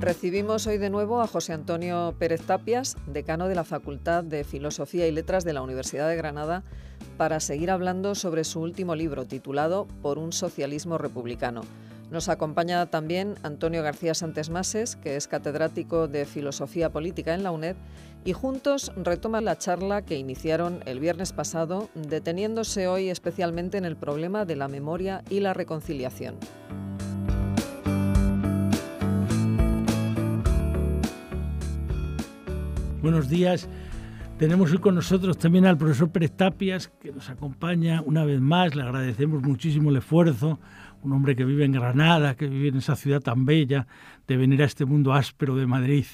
Recibimos hoy de nuevo a José Antonio Pérez Tapias, decano de la Facultad de Filosofía y Letras de la Universidad de Granada, para seguir hablando sobre su último libro titulado Por un socialismo republicano. Nos acompaña también Antonio García Santes Mases, que es catedrático de Filosofía Política en la UNED, y juntos retoman la charla que iniciaron el viernes pasado, deteniéndose hoy especialmente en el problema de la memoria y la reconciliación. Buenos días. Tenemos hoy con nosotros también al profesor Pérez Tapias, que nos acompaña una vez más. Le agradecemos muchísimo el esfuerzo. Un hombre que vive en Granada, que vive en esa ciudad tan bella, de venir a este mundo áspero de Madrid,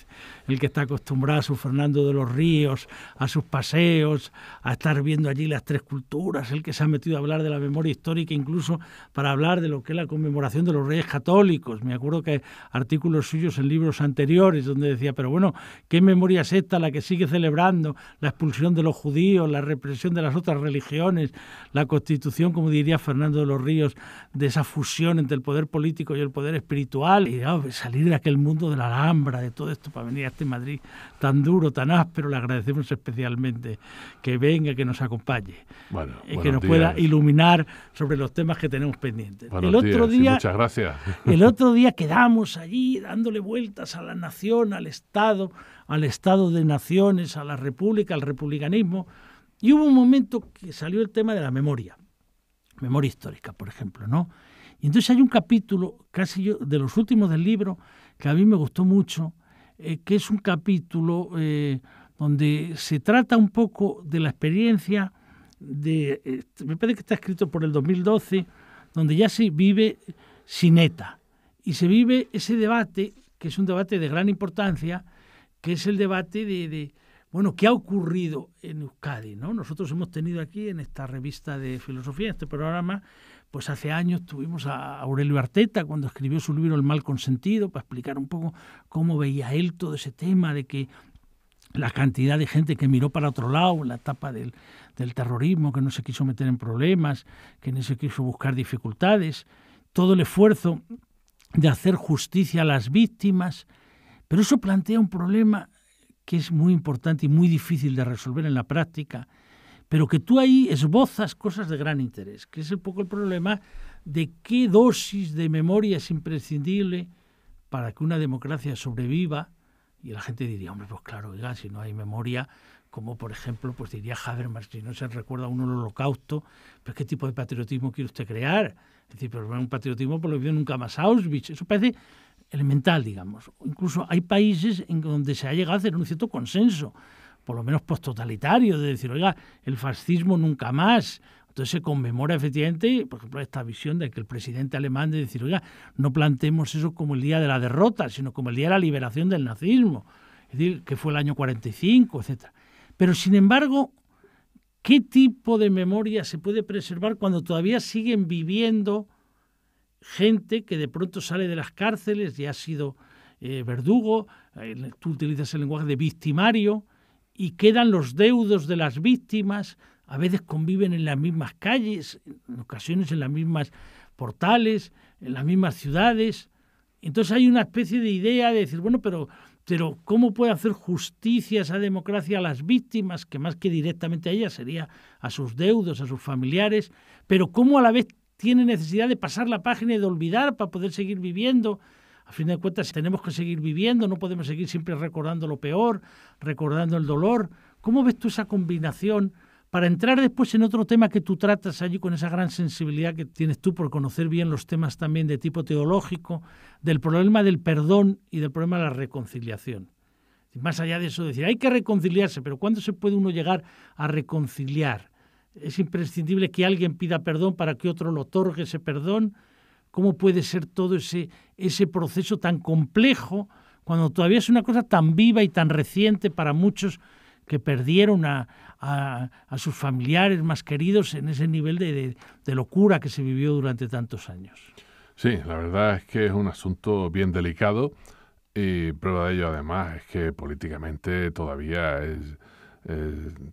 el que está acostumbrado a su Fernando de los Ríos, a sus paseos, a estar viendo allí las tres culturas, el que se ha metido a hablar de la memoria histórica, incluso para hablar de lo que es la conmemoración de los reyes católicos. Me acuerdo que hay artículos suyos en libros anteriores donde decía, pero bueno, ¿qué memoria es esta la que sigue celebrando la expulsión de los judíos, la represión de las otras religiones, la constitución, como diría Fernando de los Ríos, de esa fusión entre el poder político y el poder espiritual? Y salir de aquel mundo de la Alhambra, de todo esto, para venir a este Madrid tan duro, tan áspero, le agradecemos especialmente que venga, que nos acompañe, y eh, que nos pueda iluminar sobre los temas que tenemos pendientes. el otro día, muchas gracias. El otro día quedamos allí dándole vueltas a la nación, al Estado, al Estado de Naciones, a la República, al republicanismo, y hubo un momento que salió el tema de la memoria, memoria histórica, por ejemplo, ¿no? Y entonces hay un capítulo, casi yo, de los últimos del libro, que a mí me gustó mucho, eh, que es un capítulo eh, donde se trata un poco de la experiencia de, eh, me parece que está escrito por el 2012, donde ya se vive sineta Y se vive ese debate, que es un debate de gran importancia, que es el debate de, bueno, ¿qué ha ocurrido en Euskadi? ¿no? Nosotros hemos tenido aquí en esta revista de filosofía, en este programa, pues hace años tuvimos a Aurelio Arteta cuando escribió su libro El mal consentido para explicar un poco cómo veía él todo ese tema de que la cantidad de gente que miró para otro lado, la etapa del, del terrorismo, que no se quiso meter en problemas, que no se quiso buscar dificultades, todo el esfuerzo de hacer justicia a las víctimas, pero eso plantea un problema que es muy importante y muy difícil de resolver en la práctica, pero que tú ahí esbozas cosas de gran interés, que es un poco el problema de qué dosis de memoria es imprescindible para que una democracia sobreviva. Y la gente diría, hombre, pues claro, oiga, si no hay memoria, como por ejemplo, pues diría Habermas, si no se recuerda uno el holocausto, pues qué tipo de patriotismo quiere usted crear. Es decir, pero un patriotismo por lo que nunca más Auschwitz. Eso parece elemental, digamos. Incluso hay países en donde se ha llegado a hacer un cierto consenso por lo menos post-totalitario, de decir, oiga, el fascismo nunca más. Entonces se conmemora efectivamente, por ejemplo, esta visión de que el presidente alemán de decir, oiga, no planteemos eso como el día de la derrota, sino como el día de la liberación del nazismo, es decir, que fue el año 45, etc. Pero sin embargo, ¿qué tipo de memoria se puede preservar cuando todavía siguen viviendo gente que de pronto sale de las cárceles y ha sido eh, verdugo? Eh, tú utilizas el lenguaje de victimario, y quedan los deudos de las víctimas, a veces conviven en las mismas calles, en ocasiones en las mismas portales, en las mismas ciudades. Entonces hay una especie de idea de decir, bueno, pero, pero ¿cómo puede hacer justicia esa democracia a las víctimas, que más que directamente a ellas sería a sus deudos, a sus familiares? Pero ¿cómo a la vez tiene necesidad de pasar la página y de olvidar para poder seguir viviendo? A fin de cuentas, tenemos que seguir viviendo, no podemos seguir siempre recordando lo peor, recordando el dolor. ¿Cómo ves tú esa combinación? Para entrar después en otro tema que tú tratas allí con esa gran sensibilidad que tienes tú por conocer bien los temas también de tipo teológico, del problema del perdón y del problema de la reconciliación. más allá de eso, decir, hay que reconciliarse, pero ¿cuándo se puede uno llegar a reconciliar? Es imprescindible que alguien pida perdón para que otro le otorgue ese perdón cómo puede ser todo ese, ese proceso tan complejo cuando todavía es una cosa tan viva y tan reciente para muchos que perdieron a, a, sus familiares más queridos en ese nivel de, de, locura que se vivió durante tantos años. Sí, la verdad es que es un asunto bien delicado y prueba de ello además es que políticamente todavía es,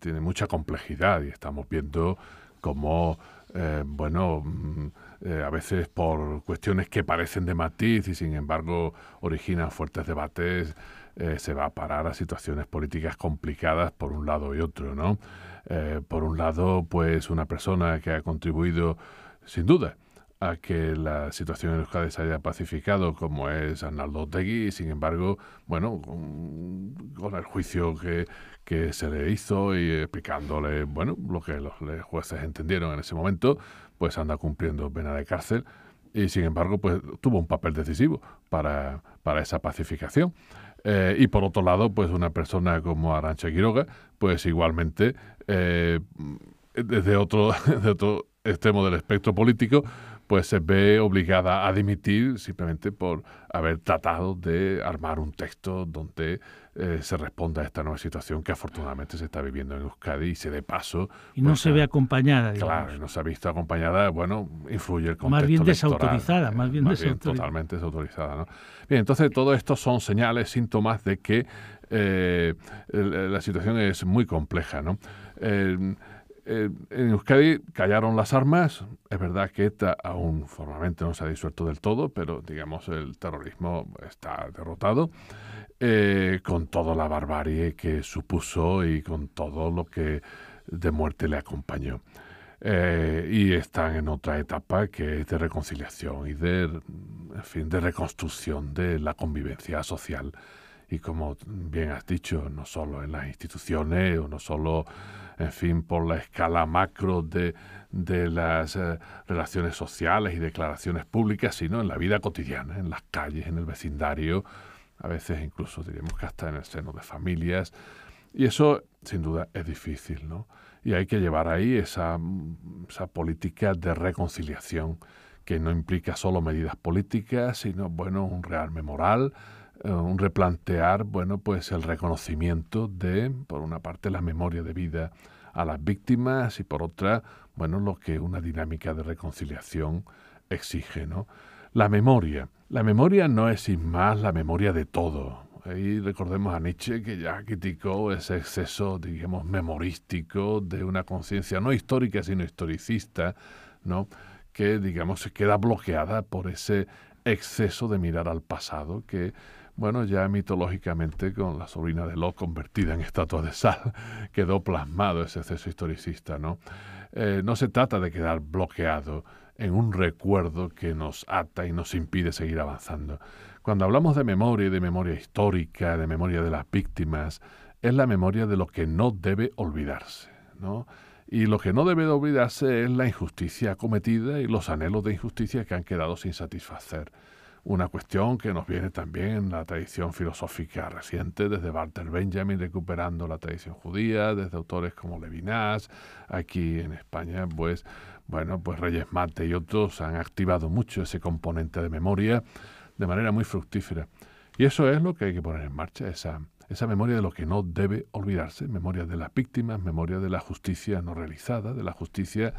tiene mucha complejidad y estamos viendo cómo, eh, bueno, mm, eh, a veces por cuestiones que parecen de matiz y sin embargo originan fuertes debates, eh, se va a parar a situaciones políticas complicadas por un lado y otro, ¿no? Eh, por un lado, pues una persona que ha contribuido sin duda a que la situación en Euskadi se haya pacificado, como es Arnaldo Tegui, sin embargo, bueno, con, el juicio que, que, se le hizo y explicándole, bueno, lo que los, jueces entendieron en ese momento, pues anda cumpliendo pena de cárcel y sin embargo, pues tuvo un papel decisivo para, para esa pacificación. Eh, y por otro lado, pues una persona como Arancha Quiroga, pues igualmente eh, desde otro, otro extremo del espectro político, pues se ve obligada a dimitir simplemente por haber tratado de armar un texto donde eh, se responda a esta nueva situación que afortunadamente se está viviendo en Euskadi y se dé paso. Y no pues, se ve acompañada. Digamos. Claro, no se ha visto acompañada, bueno, influye el contexto. Más bien desautorizada, más bien, desautorizada. totalmente desautorizada. ¿no? Bien, entonces todo esto son señales, síntomas de que eh, la situación es muy compleja. ¿no? Eh, eh, en Euskadi callaron las armas. Es verdad que ETA aún formalmente no se ha disuelto del todo, pero digamos el terrorismo está derrotado. Eh, con toda la barbarie que supuso y con todo lo que de muerte le acompañó. Eh, y están en otra etapa que es de reconciliación y de, fin, de reconstrucción de la convivencia social. Y como bien has dicho, no solo en las instituciones o no solo en fin, por la escala macro de, las eh, relaciones sociales y declaraciones públicas, sino en la vida cotidiana, en las calles, en el vecindario, a veces incluso diríamos que hasta en el seno de familias. Y eso, sin duda, es difícil, ¿no? Y hay que llevar ahí esa, mm, política de reconciliación que no implica solo medidas políticas, sino, bueno, un rearme moral, eh, un replantear, bueno, pues el reconocimiento de, por una parte, la memoria de vida a las víctimas y por otra, bueno, lo que una dinámica de reconciliación exige, ¿no? La memoria. La memoria no es sin más la memoria de todo. Y recordemos a Nietzsche que ya criticó ese exceso, digamos, memorístico de una conciencia no histórica, sino historicista, ¿no? que digamos se queda bloqueada por ese exceso de mirar al pasado que bueno, ya mitológicamente con la sobrina de lo convertida en estatua de sal, quedó plasmado ese exceso historicista, eh, ¿no? se trata de quedar bloqueado en un recuerdo que nos ata y nos impide seguir avanzando. Cuando hablamos de memoria y de memoria histórica, de memoria de las víctimas, es la memoria de lo que no debe olvidarse, Y lo que no debe olvidarse es la injusticia cometida y los anhelos de injusticia que han quedado sin satisfacer. Una cuestión que nos viene también la tradición filosófica reciente, desde Walter Benjamin recuperando la tradición judía, desde autores como Levinas, aquí en España, pues, bueno, pues Reyes Mate y otros han activado mucho ese componente de memoria de manera muy fructífera. Y eso es lo que hay que poner en marcha, esa, esa memoria de lo que no debe olvidarse, memoria de las víctimas, memoria de la justicia no realizada, de la justicia,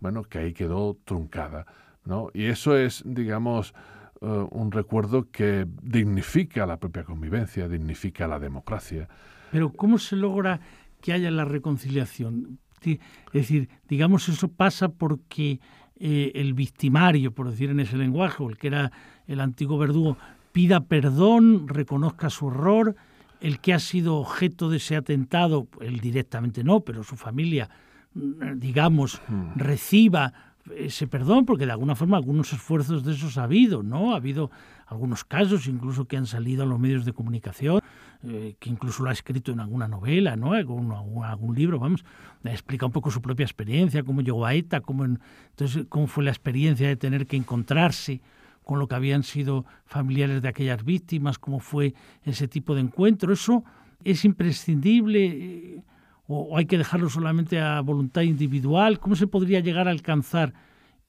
bueno, que ahí quedó truncada, ¿no? Y eso es, digamos, eh, un recuerdo que dignifica la propia convivencia, dignifica la democracia. Pero ¿cómo se logra que haya la reconciliación? Es decir, digamos, eso pasa porque eh, el victimario, por decir en ese lenguaje, o el que era el antiguo verdugo, pida perdón, reconozca su error, el que ha sido objeto de ese atentado, él directamente no, pero su familia, mm, digamos, hmm. reciba ese perdón, porque de alguna forma algunos esfuerzos de esos ha habido, ¿no? Ha habido algunos casos incluso que han salido a los medios de comunicación, eh, que incluso lo ha escrito en alguna novela, ¿no? Algún, algún, libro, vamos, explica un poco su propia experiencia, cómo llegó a ETA, cómo, entonces, cómo fue la experiencia de tener que encontrarse con lo que habían sido familiares de aquellas víctimas, cómo fue ese tipo de encuentro. Eso es imprescindible. Eh, o, hay que dejarlo solamente a voluntad individual? ¿Cómo se podría llegar a alcanzar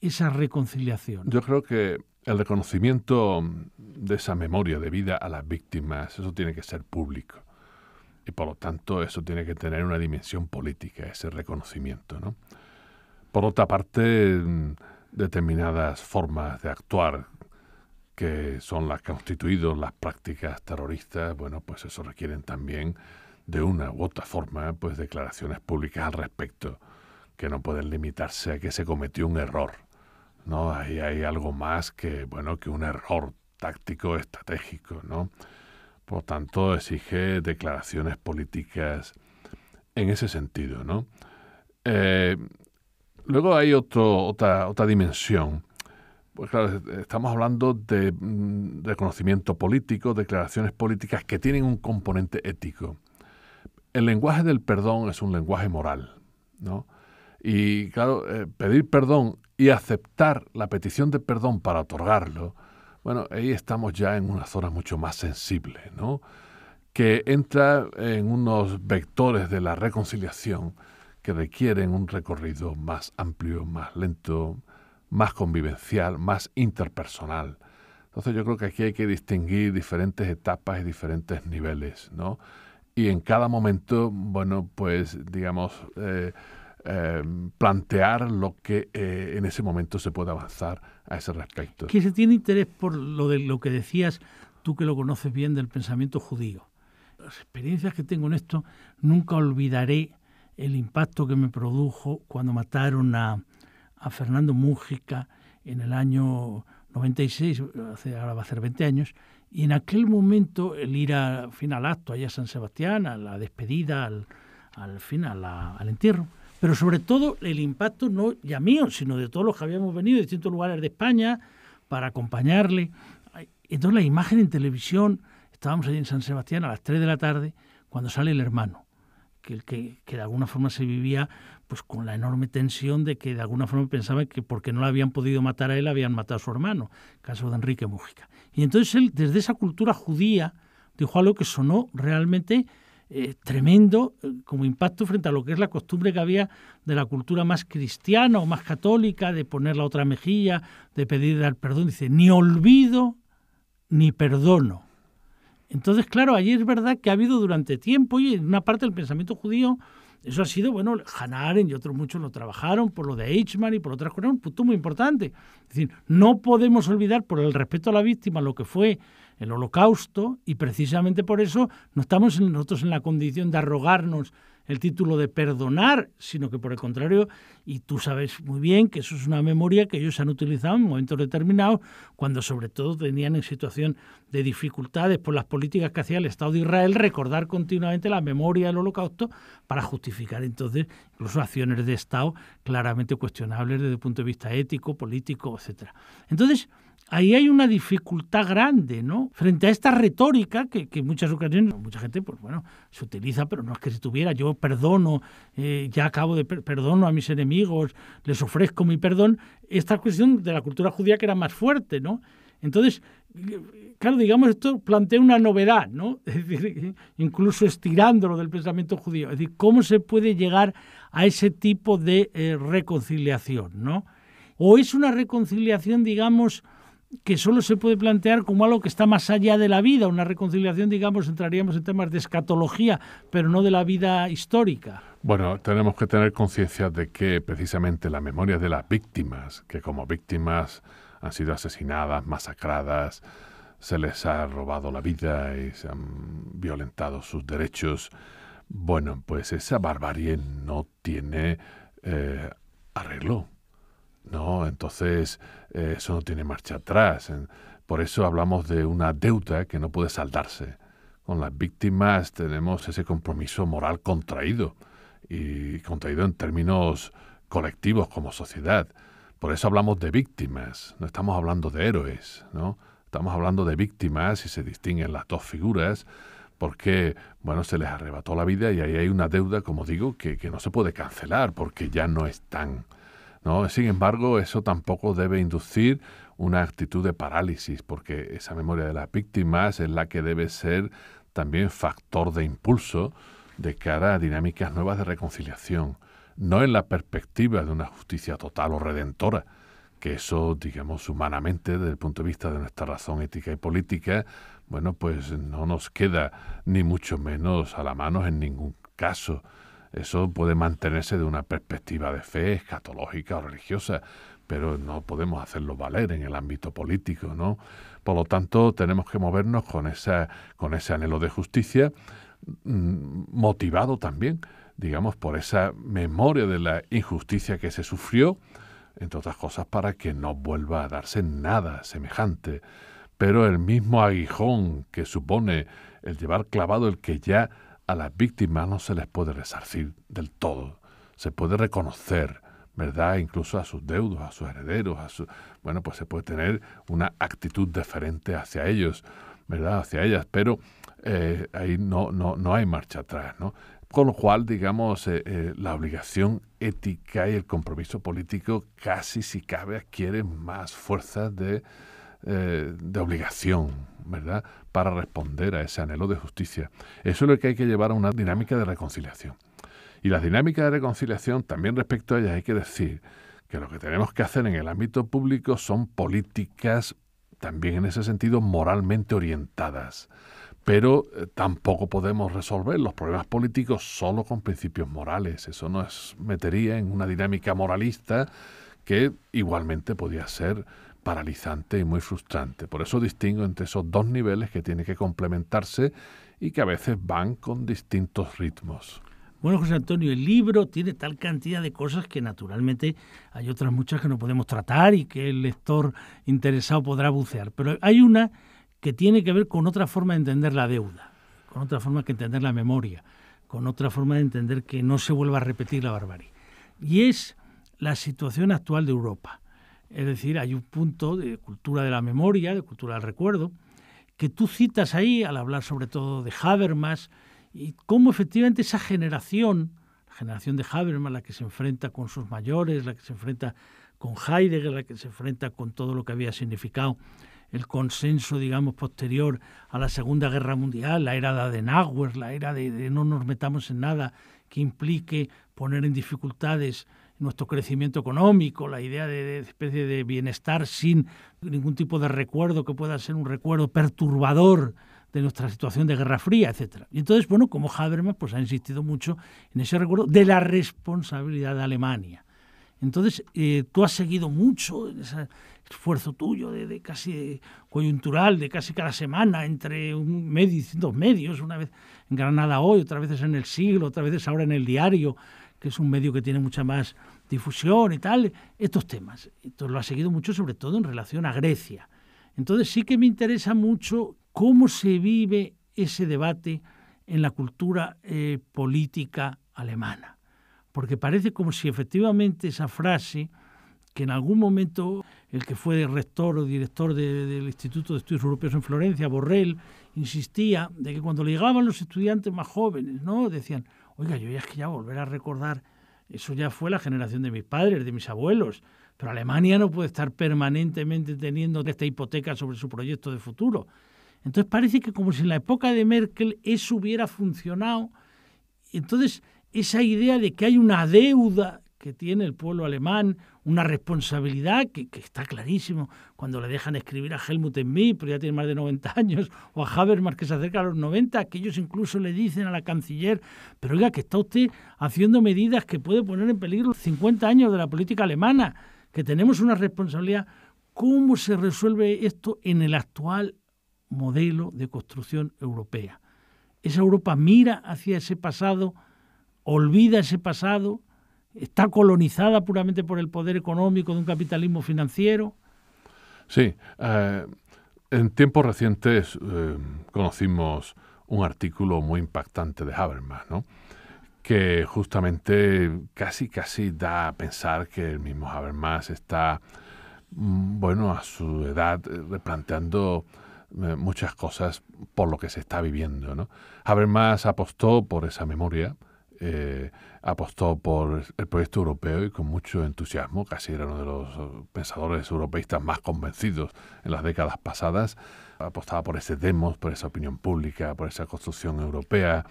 esa reconciliación? Yo creo que el reconocimiento de esa memoria de vida a las víctimas, eso tiene que ser público. Y por lo tanto, eso tiene que tener una dimensión política, ese reconocimiento. Por otra parte, determinadas formas de actuar que son las que han constituido las prácticas terroristas, bueno, pues eso requieren también de una u otra forma, pues declaraciones públicas al respecto, que no pueden limitarse a que se cometió un error. No, ahí hay algo más que, bueno, que un error táctico estratégico, ¿no? Por tanto, exige declaraciones políticas en ese sentido, eh, luego hay otra, otra dimensión. Pues claro, estamos hablando mm, de conocimiento político, declaraciones políticas que tienen un componente ético el lenguaje del perdón es un lenguaje moral, ¿no? Y claro, eh, pedir perdón y aceptar la petición de perdón para otorgarlo, bueno, ahí estamos ya en una zona mucho más sensible, ¿no? Que entra en unos vectores de la reconciliación que requieren un recorrido más amplio, más lento, más convivencial, más interpersonal. Entonces yo creo que aquí hay que distinguir diferentes etapas y diferentes niveles, ¿no? y en cada momento, bueno, pues digamos, eh, eh, plantear lo que eh, en ese momento se puede avanzar a ese respecto. Que se tiene interés por lo de lo que decías tú que lo conoces bien del pensamiento judío. Las experiencias que tengo en esto, nunca olvidaré el impacto que me produjo cuando mataron a, a Fernando Mújica en el año 96, ahora va a ser 20 años, y en aquel momento el ir al final acto allá a San Sebastián, a la despedida, al, al final, al entierro, pero sobre todo el impacto no ya mío, sino de todos los que habíamos venido de distintos lugares de España para acompañarle. Entonces la imagen en televisión, estábamos allí en San Sebastián a las 3 de la tarde, cuando sale el hermano que, de alguna forma se vivía pues con la enorme tensión de que de alguna forma pensaban que porque no la habían podido matar a él, habían matado a su hermano, caso de Enrique Mújica. Y entonces él, desde esa cultura judía, dijo algo que sonó realmente eh, tremendo eh, como impacto frente a lo que es la costumbre que había de la cultura más cristiana o más católica, de poner la otra mejilla, de pedir al perdón. Dice, ni olvido ni perdono entonces, claro, allí es verdad que ha habido durante tiempo y en una parte del pensamiento judío, eso ha sido, bueno, Hanaren y otros muchos lo trabajaron por lo de Eichmann y por otras cosas, un punto muy importante. Es decir, no podemos olvidar por el respeto a la víctima lo que fue el holocausto y precisamente por eso no estamos nosotros en la condición de arrogarnos el título de perdonar, sino que por el contrario, y tú sabes muy bien que eso es una memoria que ellos han utilizado en momentos determinados, cuando sobre todo tenían en situación de dificultades por las políticas que hacía el Estado de Israel, recordar continuamente la memoria del holocausto para justificar entonces incluso acciones de Estado claramente cuestionables desde el punto de vista ético, político, etc. Entonces, ahí hay una dificultad grande, ¿no? Frente a esta retórica que, muchas ocasiones, mucha gente, pues bueno, se utiliza, pero no es que si tuviera, yo perdono, eh, ya acabo de perdonar perdono a mis enemigos, les ofrezco mi perdón, esta cuestión de la cultura judía que era más fuerte, ¿no? Entonces, claro, digamos, esto plantea una novedad, ¿no? Es decir, incluso estirándolo del pensamiento judío. Es decir, ¿cómo se puede llegar a ese tipo de eh, reconciliación, ¿no? O es una reconciliación, digamos, que solo se puede plantear como algo que está más allá de la vida, una reconciliación, digamos, entraríamos en temas de escatología, pero no de la vida histórica. Bueno, tenemos que tener conciencia de que precisamente la memoria de las víctimas, que como víctimas han sido asesinadas, masacradas, se les ha robado la vida y se han violentado sus derechos, bueno, pues esa barbarie no tiene eh, arreglo no, entonces eh, eso no tiene marcha atrás. Por eso hablamos de una deuda que no puede saldarse. Con las víctimas tenemos ese compromiso moral contraído y contraído en términos colectivos como sociedad. Por eso hablamos de víctimas, no estamos hablando de héroes, ¿no? Estamos hablando de víctimas y se distinguen las dos figuras porque, bueno, se les arrebató la vida y ahí hay una deuda, como digo, que, que no se puede cancelar porque ya no están. Sin embargo, eso tampoco debe inducir una actitud de parálisis, porque esa memoria de las víctimas es la que debe ser también factor de impulso de cara a dinámicas nuevas de reconciliación, no en la perspectiva de una justicia total o redentora, que eso, digamos, humanamente, desde el punto de vista de nuestra razón ética y política, bueno, pues no nos queda ni mucho menos a la mano en ningún caso. Eso puede mantenerse de una perspectiva de fe escatológica o religiosa, pero no podemos hacerlo valer en el ámbito político, ¿no? Por lo tanto, tenemos que movernos con, esa, con ese anhelo de justicia, mm, motivado también, digamos, por esa memoria de la injusticia que se sufrió, entre otras cosas, para que no vuelva a darse nada semejante. Pero el mismo aguijón que supone el llevar clavado el que ya a las víctimas no se les puede resarcir del todo. Se puede reconocer, ¿verdad? Incluso a sus deudos, a sus herederos, a su... bueno, pues se puede tener una actitud diferente hacia ellos, ¿verdad? Hacia ellas, pero eh, ahí no, no, hay marcha atrás, ¿no? Con lo cual, digamos, eh, eh, la obligación ética y el compromiso político casi, si cabe, adquieren más fuerza de, eh, de obligación, ¿verdad? Para responder a ese anhelo de justicia. Eso es lo que hay que llevar a una dinámica de reconciliación. Y la dinámica de reconciliación, también respecto a ella hay que decir que lo que tenemos que hacer en el ámbito público son políticas, también en ese sentido, moralmente orientadas. Pero eh, tampoco podemos resolver los problemas políticos solo con principios morales. Eso nos metería en una dinámica moralista que igualmente podía ser paralizante y muy frustrante. Por eso distingo entre esos dos niveles que tienen que complementarse y que a veces van con distintos ritmos. Bueno, José Antonio, el libro tiene tal cantidad de cosas que naturalmente hay otras muchas que no podemos tratar y que el lector interesado podrá bucear. Pero hay una que tiene que ver con otra forma de entender la deuda, con otra forma de entender la memoria, con otra forma de entender que no se vuelva a repetir la barbarie. Y es la situación actual de Europa. Es decir, hay un punto de cultura de la memoria, de cultura del recuerdo, que tú citas ahí al hablar sobre todo de Habermas y cómo efectivamente esa generación, la generación de Habermas, la que se enfrenta con sus mayores, la que se enfrenta con Heidegger, la que se enfrenta con todo lo que había significado el consenso, digamos, posterior a la Segunda Guerra Mundial, la era de Adenauer, la era de, de no nos metamos en nada que implique poner en dificultades nuestro crecimiento económico, la idea de, especie de bienestar sin ningún tipo de recuerdo que pueda ser un recuerdo perturbador de nuestra situación de Guerra Fría, etcétera. Y entonces, bueno, como Habermas pues ha insistido mucho en ese recuerdo de la responsabilidad de Alemania. Entonces, eh, tú has seguido mucho en ese esfuerzo tuyo de, casi coyuntural, de casi cada semana, entre un medio y dos medios, una vez en Granada hoy, otra vez en el siglo, otra vez ahora en el diario, que es un medio que tiene mucha más difusión y tal, estos temas. Esto lo ha seguido mucho, sobre todo en relación a Grecia. Entonces sí que me interesa mucho cómo se vive ese debate en la cultura eh, política alemana. Porque parece como si efectivamente esa frase, que en algún momento el que fue rector o director del Instituto de Estudios Europeos en Florencia, Borrell, insistía de que cuando llegaban los estudiantes más jóvenes, ¿no? decían, oiga, yo ya es que ya volver a recordar eso ya fue la generación de mis padres, de mis abuelos. Pero Alemania no puede estar permanentemente teniendo esta hipoteca sobre su proyecto de futuro. Entonces parece que como si en la época de Merkel eso hubiera funcionado. Entonces esa idea de que hay una deuda que tiene el pueblo alemán, una responsabilidad que, está clarísimo cuando le dejan escribir a Helmut Schmidt, pero ya tiene más de 90 años, o a Habermas que se acerca a los 90, que ellos incluso le dicen a la canciller, pero oiga, que está usted haciendo medidas que puede poner en peligro 50 años de la política alemana, que tenemos una responsabilidad. ¿Cómo se resuelve esto en el actual modelo de construcción europea? Esa Europa mira hacia ese pasado, olvida ese pasado, está colonizada puramente por el poder económico de un capitalismo financiero. Sí, eh, en tiempos recientes eh, conocimos un artículo muy impactante de Habermas, ¿no? que justamente casi casi da a pensar que el mismo Habermas está, mm, bueno, a su edad eh, replanteando muchas cosas por lo que se está viviendo. ¿no? Habermas apostó por esa memoria, apostó por el proyecto europeo y con mucho entusiasmo, casi era uno de los eh, pensadores europeístas más convencidos en las décadas pasadas, apostaba por ese demos, por esa opinión pública, por esa construcción europea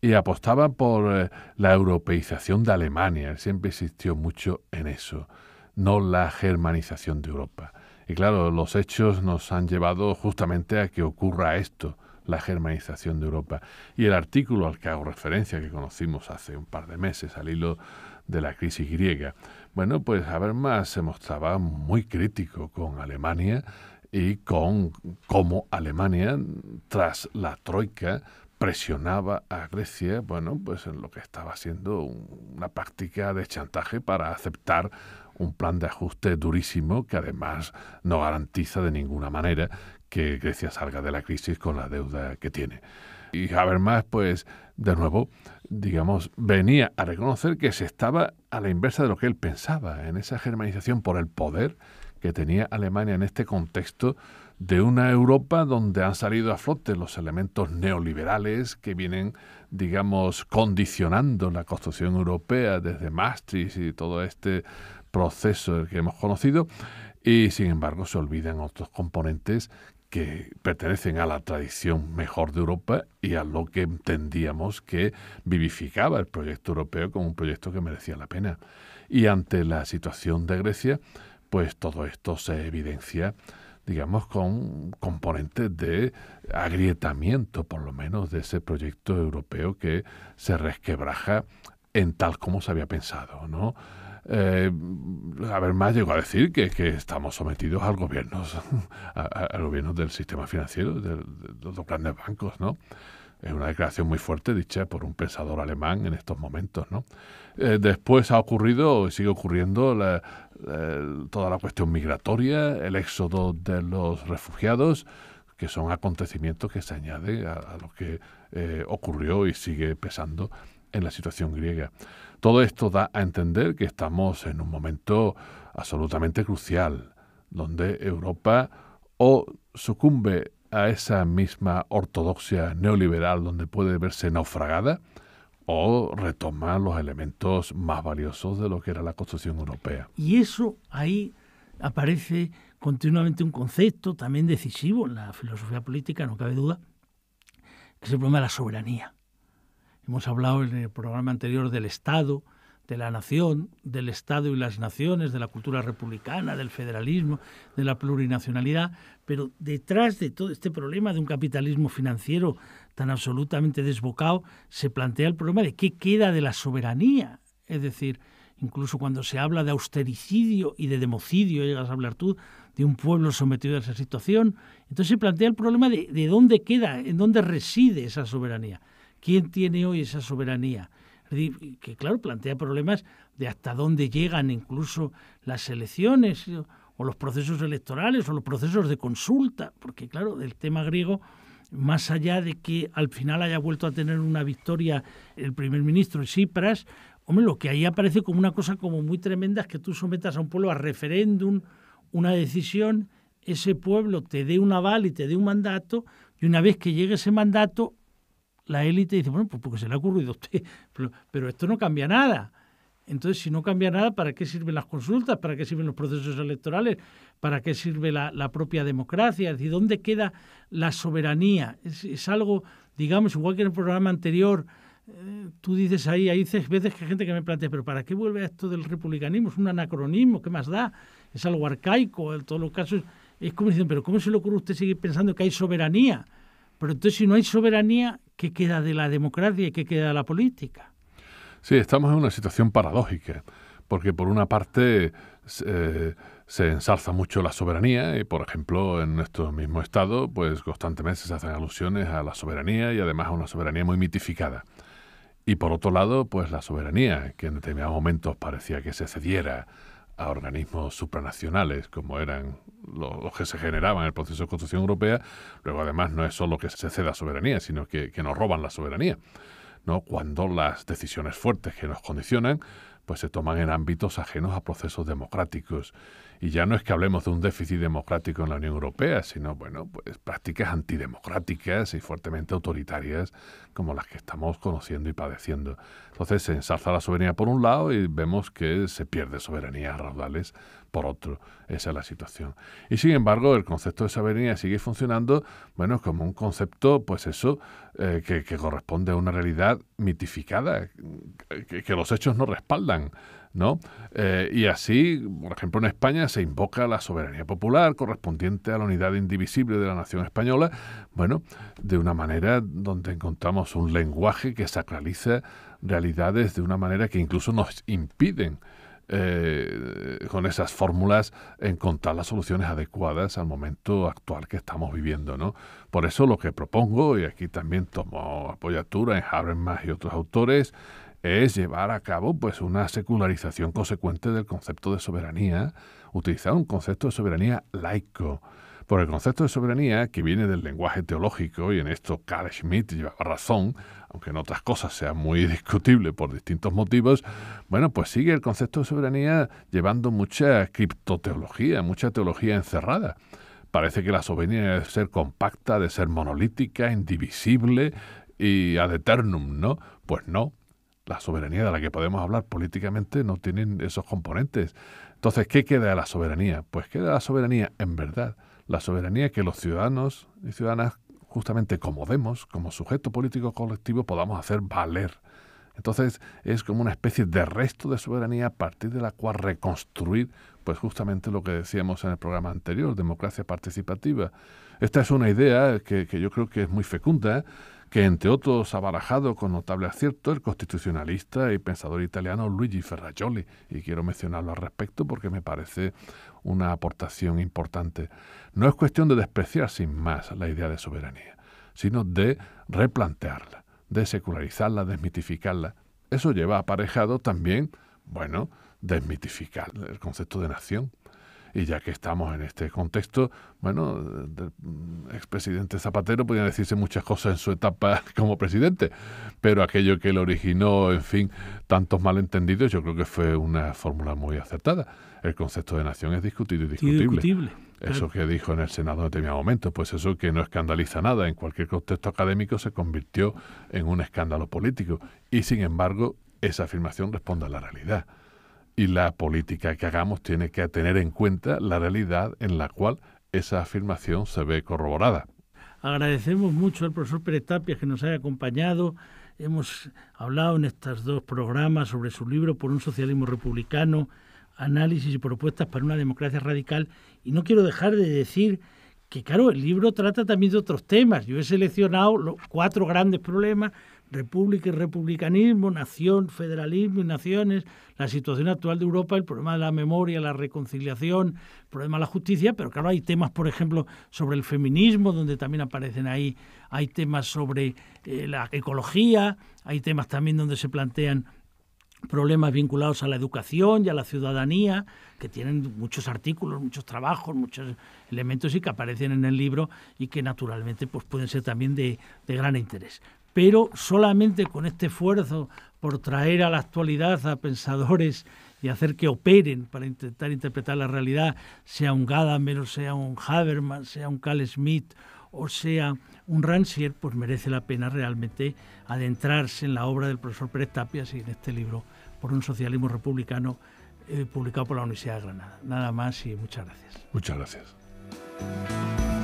y apostaba por eh, la europeización de Alemania, siempre insistió mucho en eso, no la germanización de Europa. Y claro, los hechos nos han llevado justamente a que ocurra esto la germanización de Europa. Y el artículo al que hago referencia, que conocimos hace un par de meses al hilo de la crisis griega, bueno, pues Habermas se mostraba muy crítico con Alemania y con cómo Alemania, tras la troika, presionaba a Grecia, bueno, pues en lo que estaba haciendo una práctica de chantaje para aceptar un plan de ajuste durísimo que además no garantiza de ninguna manera que Grecia salga de la crisis con la deuda que tiene. Y Habermas, pues, de nuevo, digamos, venía a reconocer que se estaba a la inversa de lo que él pensaba, en esa germanización por el poder que tenía Alemania en este contexto de una Europa donde han salido a flote los elementos neoliberales que vienen, digamos, condicionando la construcción europea desde Maastricht y todo este proceso que hemos conocido, y sin embargo se olvidan otros componentes que pertenecen a la tradición mejor de Europa y a lo que entendíamos que vivificaba el proyecto europeo como un proyecto que merecía la pena. Y ante la situación de Grecia, pues todo esto se evidencia, digamos, con componentes de agrietamiento, por lo menos, de ese proyecto europeo que se resquebraja en tal como se había pensado, ¿no? Eh, ver más llegó a decir que, estamos sometidos al gobierno, al gobierno del sistema financiero, de, los grandes bancos, ¿no? Es una declaración muy fuerte dicha por un pensador alemán en estos momentos, ¿no? Eh, después ha ocurrido, y sigue ocurriendo, toda la cuestión migratoria, el éxodo de los refugiados, que son acontecimientos que se añaden a, lo que eh, ocurrió y sigue pesando en la situación griega. Todo esto da a entender que estamos en un momento absolutamente crucial, donde Europa o sucumbe a esa misma ortodoxia neoliberal donde puede verse naufragada, o retoma los elementos más valiosos de lo que era la construcción europea. Y eso ahí aparece continuamente un concepto también decisivo en la filosofía política, no cabe duda, que es el problema de la soberanía. Hemos hablado en el programa anterior del Estado, de la nación, del Estado y las naciones, de la cultura republicana, del federalismo, de la plurinacionalidad, pero detrás de todo este problema de un capitalismo financiero tan absolutamente desbocado, se plantea el problema de qué queda de la soberanía. Es decir, incluso cuando se habla de austericidio y de democidio, llegas a hablar tú, de un pueblo sometido a esa situación, entonces se plantea el problema de, de dónde queda, en dónde reside esa soberanía. ¿Quién tiene hoy esa soberanía? que claro, plantea problemas de hasta dónde llegan incluso las elecciones eh, o los procesos electorales o los procesos de consulta, porque claro, del tema griego, más allá de que al final haya vuelto a tener una victoria el primer ministro Tsipras, hombre, lo que ahí aparece como una cosa como muy tremenda es que tú sometas a un pueblo a referéndum, una decisión, ese pueblo te dé un aval y te dé un mandato, y una vez que llegue ese mandato, la élite dice, bueno, pues porque se le ha ocurrido a usted, pero, esto no cambia nada. Entonces, si no cambia nada, ¿para qué sirven las consultas? ¿Para qué sirven los procesos electorales? ¿Para qué sirve la, propia democracia? Es decir, ¿dónde queda la soberanía? Es, algo, digamos, igual que en el programa anterior, eh, tú dices ahí, hay veces que hay gente que me plantea, pero ¿para qué vuelve esto del republicanismo? Es un anacronismo, ¿qué más da? Es algo arcaico, en todos los casos. Es como dicen, pero ¿cómo se le ocurre a usted seguir pensando que hay soberanía? Pero entonces, si no hay soberanía, ¿Qué queda de la democracia y qué queda de la política? Sí, estamos en una situación paradójica, porque por una parte se eh, ensalza mucho la soberanía y, por ejemplo, en nuestro mismo Estado, pues constantemente se hacen alusiones a la soberanía y además a una soberanía muy mitificada. Y por otro lado, pues la soberanía, que en determinados momentos parecía que se cediera a organismos supranacionales, como eran los, que se generaban en el proceso de construcción europea, luego además no es solo que se ceda soberanía, sino que, que nos roban la soberanía. ¿no? Cuando las decisiones fuertes que nos condicionan pues se toman en ámbitos ajenos a procesos democráticos y ya no es que hablemos de un déficit democrático en la Unión Europea, sino, bueno, pues prácticas antidemocráticas y fuertemente autoritarias como las que estamos conociendo y padeciendo. Entonces se ensalza la soberanía por un lado y vemos que se pierde soberanía a raudales por otro. Esa es la situación. Y sin embargo, el concepto de soberanía sigue funcionando, bueno, como un concepto, pues eso, eh, que, corresponde a una realidad mitificada, que los hechos no respaldan. ¿no? Eh, y así, por ejemplo, en España se invoca la soberanía popular correspondiente a la unidad indivisible de la nación española, bueno, de una manera donde encontramos un lenguaje que sacraliza realidades de una manera que incluso nos impiden eh, con esas fórmulas encontrar las soluciones adecuadas al momento actual que estamos viviendo. Por eso lo que propongo, y aquí también tomo apoyatura en Habermas y otros autores, es llevar a cabo pues una secularización consecuente del concepto de soberanía, utilizar un concepto de soberanía laico. Por el concepto de soberanía, que viene del lenguaje teológico, y en esto Carl Schmitt lleva razón, aunque en otras cosas sea muy discutible por distintos motivos, bueno, pues sigue el concepto de soberanía llevando mucha criptoteología, mucha teología encerrada. Parece que la soberanía debe ser compacta, de ser monolítica, indivisible y ad eternum, ¿no? Pues no, la soberanía de la que podemos hablar políticamente no tienen esos componentes. Entonces, ¿qué queda de la soberanía? Pues queda la soberanía, en verdad, la soberanía que los ciudadanos y ciudadanas, justamente como demos, como sujeto político colectivo, podamos hacer valer. Entonces, es como una especie de resto de soberanía a partir de la cual reconstruir, pues justamente lo que decíamos en el programa anterior, democracia participativa. Esta es una idea que, que yo creo que es muy fecunda que entre otros ha barajado con notable acierto el constitucionalista y pensador italiano Luigi Ferrajoli, y quiero mencionarlo al respecto porque me parece una aportación importante. No es cuestión de despreciar sin más la idea de soberanía, sino de replantearla, de secularizarla, desmitificarla. Eso lleva aparejado también, bueno, desmitificar el concepto de nación. Y ya que estamos en este contexto, bueno, del mm, expresidente Zapatero podía decirse muchas cosas en su etapa como presidente, pero aquello que le originó, en fin, tantos malentendidos, yo creo que fue una fórmula muy acertada. El concepto de nación es discutido y discutible. Eso que dijo en el Senado en determinado momento, pues eso que no escandaliza nada, en cualquier contexto académico se convirtió en un escándalo político. Y sin embargo, esa afirmación responde a la realidad y la política que hagamos tiene que tener en cuenta la realidad en la cual esa afirmación se ve corroborada. Agradecemos mucho al profesor Pérez que nos haya acompañado. Hemos hablado en estos dos programas sobre su libro Por un socialismo republicano, análisis y propuestas para una democracia radical. Y no quiero dejar de decir que, claro, el libro trata también de otros temas. Yo he seleccionado los cuatro grandes problemas república y republicanismo, nación, federalismo y naciones, la situación actual de Europa, el problema de la memoria, la reconciliación, el problema de la justicia, pero claro, hay temas, por ejemplo, sobre el feminismo, donde también aparecen ahí, hay temas sobre eh, la ecología, hay temas también donde se plantean problemas vinculados a la educación y a la ciudadanía, que tienen muchos artículos, muchos trabajos, muchos elementos y que aparecen en el libro y que naturalmente pues, pueden ser también de gran interés pero solamente con este esfuerzo por traer a la actualidad a pensadores y hacer que operen para intentar interpretar la realidad, sea un Gadamer, o sea un Habermas, sea un Carl Smith, o sea un Rancière, pues merece la pena realmente adentrarse en la obra del profesor Pérez Tapias y en este libro por un socialismo republicano eh, publicado por la Universidad de Granada. Nada más y muchas gracias. Muchas gracias.